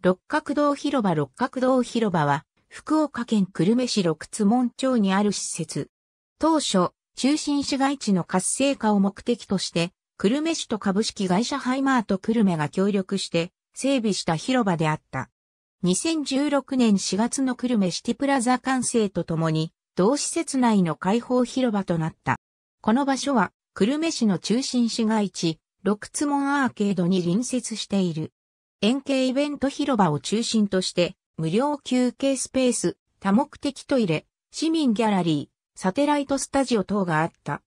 六角堂広場六角堂広場は、福岡県久留米市六津門町にある施設。当初、中心市街地の活性化を目的として、久留米市と株式会社ハイマーと久留米が協力して整備した広場であった。2016年4月の久留米シティプラザ完成とともに、同施設内の開放広場となった。この場所は、久留米市の中心市街地、六津門アーケードに隣接している。円形イベント広場を中心として、無料休憩スペース、多目的トイレ、市民ギャラリー、サテライトスタジオ等があった。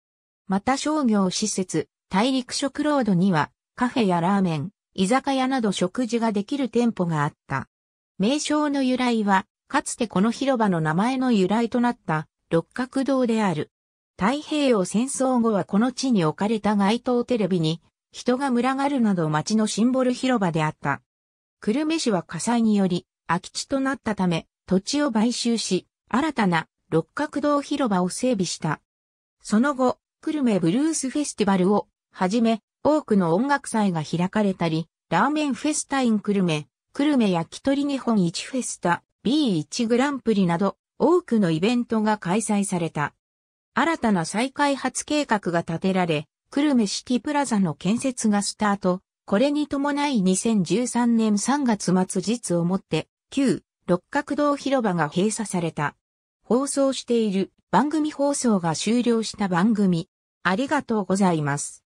また商業施設、大陸食ロードには、カフェやラーメン、居酒屋など食事ができる店舗があった。名称の由来は、かつてこの広場の名前の由来となった六角堂である。太平洋戦争後はこの地に置かれた街頭テレビに人が群がるなど町のシンボル広場であった。久留米市は火災により空き地となったため土地を買収し、新たな六角堂広場を整備した。その後、久留米ブルースフェスティバルをはじめ、多くの音楽祭が開かれたり、ラーメンフェスタイン久留米、久留米焼き鳥日本一フェスタ B1 グランプリなど多くのイベントが開催された。新たな再開発計画が立てられ、久留米シティプラザの建設がスタート。これに伴い2013年3月末日をもって、旧六角堂広場が閉鎖された。放送している番組放送が終了した番組。ありがとうございます。